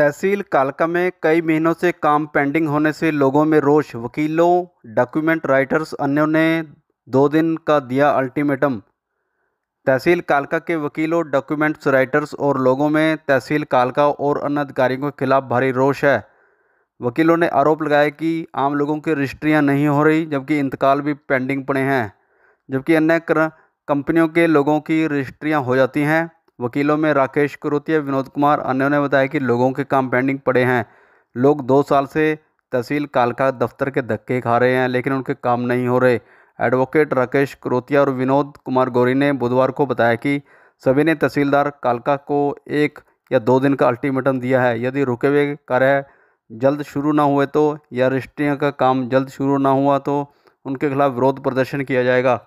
तहसील कालका में कई महीनों से काम पेंडिंग होने से लोगों में रोष वकीलों डॉक्यूमेंट राइटर्स अन्यों ने दो दिन का दिया अल्टीमेटम तहसील कालका के वकीलों डॉक्यूमेंट्स राइटर्स और लोगों में तहसील कालका और अन्य अधिकारियों के खिलाफ भारी रोष है वकीलों ने आरोप लगाया कि आम लोगों की रजिस्ट्रियाँ नहीं हो रही जबकि इंतकाल भी पेंडिंग पड़े हैं जबकि अन्य कंपनियों के लोगों की रजिस्ट्रियाँ हो जाती हैं वकीलों में राकेश करोतिया विनोद कुमार अन्यों ने बताया कि लोगों के काम पेंडिंग पड़े हैं लोग दो साल से तहसील कालका दफ्तर के धक्के खा रहे हैं लेकिन उनके काम नहीं हो रहे एडवोकेट राकेश करोतिया और विनोद कुमार गौरी ने बुधवार को बताया कि सभी ने तहसीलदार कालका को एक या दो दिन का अल्टीमेटम दिया है यदि रुके हुए कार्य जल्द शुरू ना हुए तो या रजिस्ट्रियाँ का काम जल्द शुरू ना हुआ तो उनके खिलाफ़ विरोध प्रदर्शन किया जाएगा